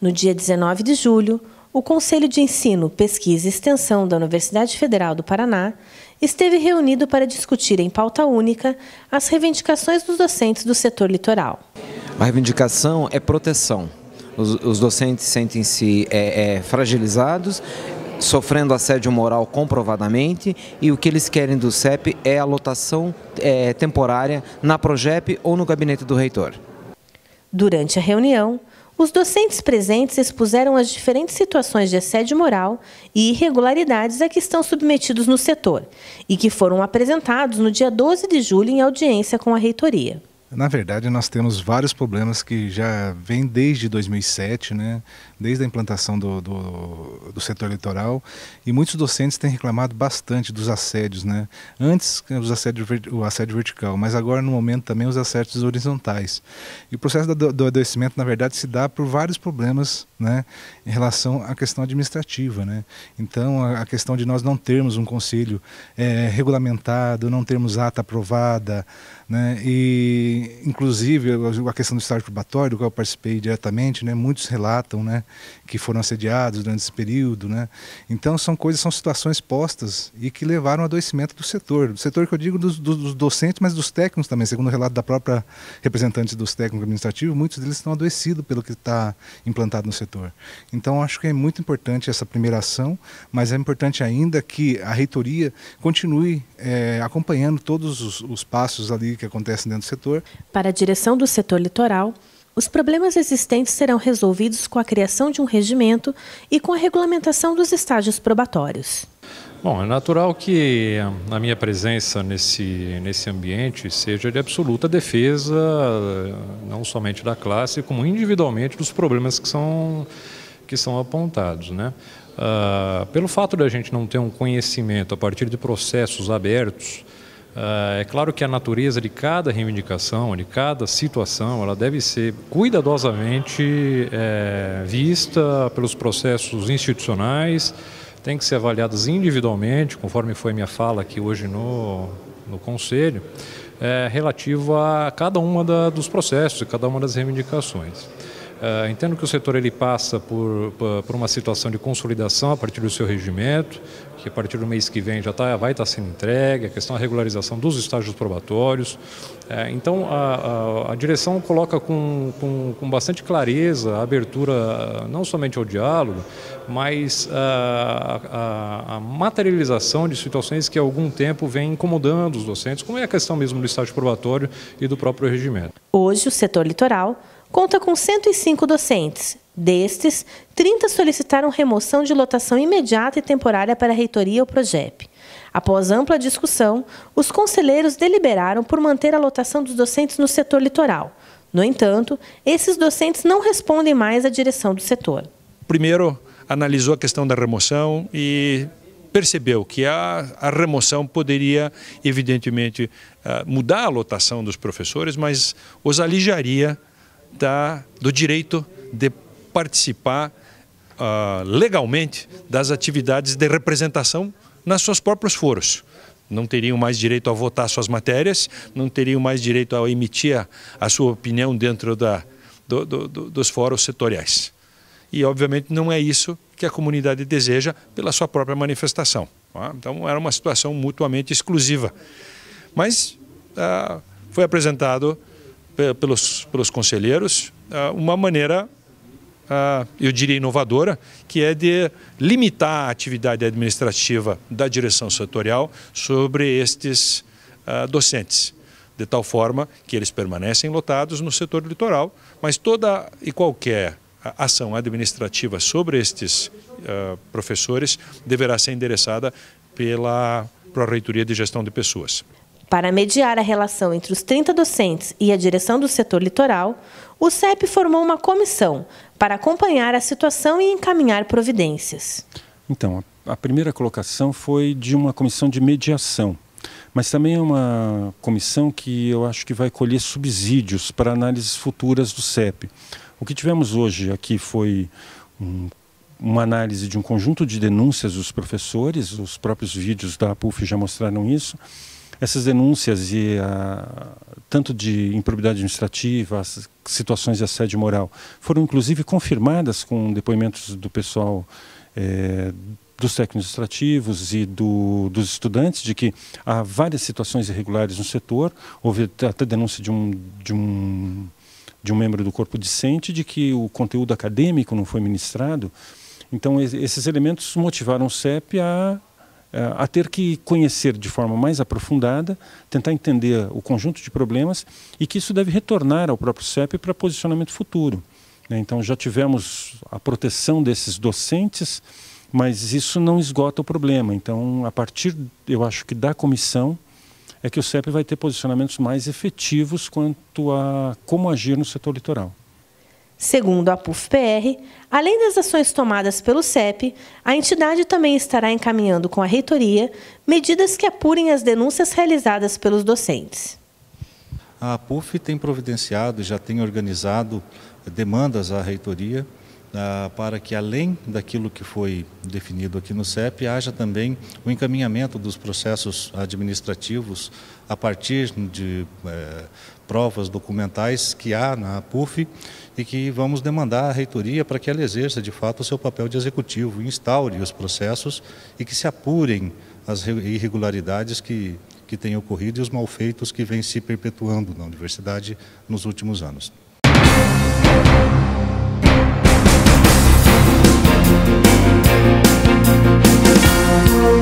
No dia 19 de julho, o Conselho de Ensino, Pesquisa e Extensão da Universidade Federal do Paraná esteve reunido para discutir em pauta única as reivindicações dos docentes do setor litoral. A reivindicação é proteção. Os, os docentes sentem-se é, é, fragilizados, sofrendo assédio moral comprovadamente e o que eles querem do CEP é a lotação é, temporária na Projep ou no gabinete do reitor. Durante a reunião, os docentes presentes expuseram as diferentes situações de assédio moral e irregularidades a que estão submetidos no setor e que foram apresentados no dia 12 de julho em audiência com a reitoria. Na verdade, nós temos vários problemas que já vêm desde 2007, né? desde a implantação do, do, do, setor eleitoral e muitos docentes têm reclamado bastante dos assédios. Né? Antes, os assédios o assédio vertical, mas agora, no momento, também os assédios horizontais. E o processo do adoecimento, na verdade, se dá por vários problemas né, em relação à questão administrativa. Né? Então, a, questão de nós não termos um conselho é, regulamentado, não termos ata aprovada, né, e inclusive a questão do estágio probatório, do qual eu participei diretamente, né, muitos relatam né, que foram assediados durante esse período. Né? Então, são coisas, são situações postas e que levaram ao adoecimento do setor. Do setor que eu digo dos, dos docentes, mas dos técnicos também. Segundo o relato da própria representante dos técnicos administrativos, muitos deles estão adoecidos pelo que está implantado no setor. Então, acho que é muito importante essa primeira ação, mas é importante ainda que a reitoria continue é, acompanhando todos os, os passos ali que acontecem dentro do setor. Para a direção do setor litoral, os problemas existentes serão resolvidos com a criação de um regimento e com a regulamentação dos estágios probatórios. Bom, é natural que a minha presença nesse, nesse ambiente seja de absoluta defesa, não somente da classe, como individualmente dos problemas que são, que são apontados. Né? Ah, pelo fato da gente não ter um conhecimento a partir de processos abertos, ah, é claro que a natureza de cada reivindicação, de cada situação, ela deve ser cuidadosamente é, vista pelos processos institucionais têm que ser avaliadas individualmente, conforme foi minha fala aqui hoje no, no Conselho, é, relativo a cada uma dos processos, cada uma das reivindicações. Uh, entendo que o setor ele passa por, por uma situação de consolidação a partir do seu regimento, que a partir do mês que vem já tá, vai estar tá sendo entregue, a questão da regularização dos estágios probatórios. Uh, então, a, a, a, direção coloca com, com, com, bastante clareza a abertura não somente ao diálogo, mas eh, a, a, a materialização de situações que há algum tempo vem incomodando os docentes, como é a questão mesmo do estágio probatório e do próprio regimento. Hoje, o setor litoral conta com 105 docentes. Destes, 30 solicitaram remoção de lotação imediata e temporária para a reitoria ou PROGEP. Após ampla discussão, os conselheiros deliberaram por manter a lotação dos docentes no setor litoral. No entanto, esses docentes não respondem mais à direção do setor. Primeiro, analisou a questão da remoção e percebeu que a, a remoção poderia, evidentemente, eh, mudar a lotação dos professores, mas os alijaria da, do direito de participar uh, legalmente das atividades de representação nas suas próprios foros. Não teriam mais direito a votar suas matérias, não teriam mais direito a emitir a, a sua opinião dentro da, do, do, dos fóruns setoriais. E, obviamente, não é isso que a comunidade deseja pela sua própria manifestação. Tá? Então, era uma situação mutuamente exclusiva. Mas uh, foi apresentado pelos, pelos conselheiros ah, uma maneira, ah, eu diria, inovadora, que é de limitar a atividade administrativa da direção setorial sobre estes ah, docentes, de tal forma que eles permanecem lotados no setor litoral, mas toda e qualquer ação administrativa sobre estes professores deverá ser endereçada pela Pró-Reitoria de Gestão de Pessoas. Para mediar a relação entre os 30 docentes e a direção do setor litoral, o CEP formou uma comissão para acompanhar a situação e encaminhar providências. Então, a primeira colocação foi de uma comissão de mediação, mas também é uma comissão que eu acho que vai colher subsídios para análises futuras do CEP. O que tivemos hoje aqui foi um, uma análise de um conjunto de denúncias dos professores, os próprios vídeos da PUF já mostraram isso, essas denúncias e a, ah, tanto de improbidade administrativa, situações de assédio moral, foram inclusive confirmadas com depoimentos do pessoal é, dos técnicos administrativos e do, dos estudantes de que há várias situações irregulares no setor. Houve até denúncia de um, de um, de um membro do corpo discente de que o conteúdo acadêmico não foi ministrado. Então, esses elementos motivaram o CEP a a ter que conhecer de forma mais aprofundada, tentar entender o conjunto de problemas e que isso deve retornar ao próprio CEP para posicionamento futuro. Né? Então já tivemos a proteção desses docentes, mas isso não esgota o problema. Então, a partir, eu acho que da comissão, é que o CEP vai ter posicionamentos mais efetivos quanto a como agir no setor litoral. Segundo a PUF-PR, além das ações tomadas pelo CEP, a entidade também estará encaminhando com a reitoria medidas que apurem as denúncias realizadas pelos docentes. A PUF tem providenciado e já tem organizado demandas à reitoria ah, para que, além daquilo que foi definido aqui no CEP, haja também o encaminhamento dos processos administrativos a partir de eh, provas documentais que há na PUF e que vamos demandar à reitoria para que ela exerça de fato o seu papel de executivo, instaure os processos e que se apurem as irregularidades que, que têm ocorrido e os malfeitos que vêm se perpetuando na universidade nos últimos anos. Thank